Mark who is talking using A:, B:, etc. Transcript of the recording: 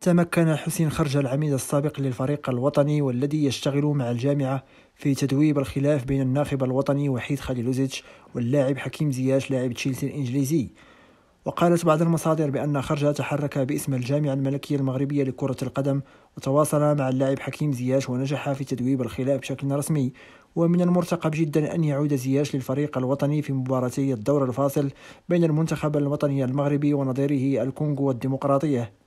A: تمكن حسين خرج العميد السابق للفريق الوطني والذي يشتغل مع الجامعة في تدويب الخلاف بين الناخب الوطني وحيد خليلوزيتش واللاعب حكيم زياش لاعب تشيلسي الإنجليزي وقالت بعض المصادر بأن خرجة تحرك باسم الجامعة الملكية المغربية لكرة القدم وتواصل مع اللاعب حكيم زياش ونجح في تدويب الخلاف بشكل رسمي ومن المرتقب جدا أن يعود زياش للفريق الوطني في مباراتي الدور الفاصل بين المنتخب الوطني المغربي ونظيره الكونغو الديمقراطية